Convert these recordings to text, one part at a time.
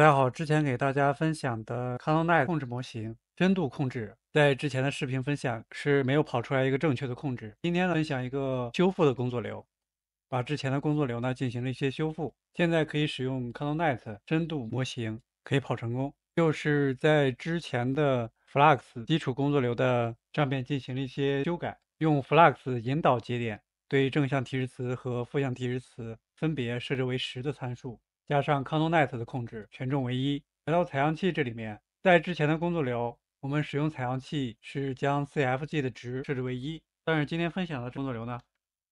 大家好，之前给大家分享的 c o n o n e t 控制模型深度控制，在之前的视频分享是没有跑出来一个正确的控制。今天呢，分享一个修复的工作流，把之前的工作流呢进行了一些修复，现在可以使用 c o n o n e t 深度模型可以跑成功。就是在之前的 Flux 基础工作流的上面进行了一些修改，用 Flux 引导节点对正向提示词和负向提示词分别设置为十的参数。加上 ControlNet 的控制，权重为一。来到采样器这里面，在之前的工作流，我们使用采样器是将 CFG 的值设置为一。但是今天分享的工作流呢，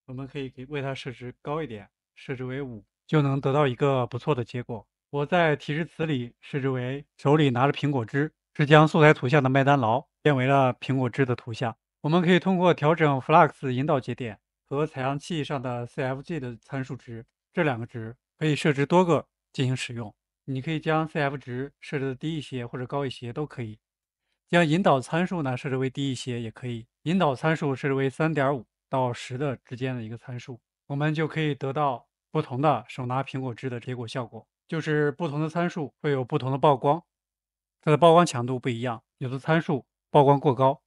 我们可以给为它设置高一点，设置为五，就能得到一个不错的结果。我在提示词里设置为手里拿着苹果汁，是将素材图像的麦当劳变为了苹果汁的图像。我们可以通过调整 Flux 引导节点和采样器上的 CFG 的参数值，这两个值。可以设置多个进行使用，你可以将 CF 值设置的低一些或者高一些都可以，将引导参数呢设置为低一些也可以，引导参数设置为三点五到十的之间的一个参数，我们就可以得到不同的手拿苹果汁的结果效果，就是不同的参数会有不同的曝光，它的曝光强度不一样，有的参数曝光过高，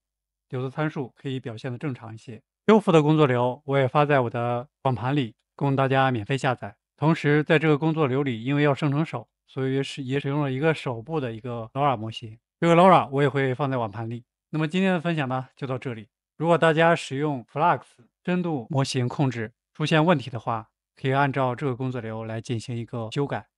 有的参数可以表现的正常一些。修复的工作流我也发在我的网盘里，供大家免费下载。同时，在这个工作流里，因为要生成手，所以是也使用了一个手部的一个 Lora 模型。这个 Lora 我也会放在网盘里。那么今天的分享呢，就到这里。如果大家使用 Flux 深度模型控制出现问题的话，可以按照这个工作流来进行一个修改。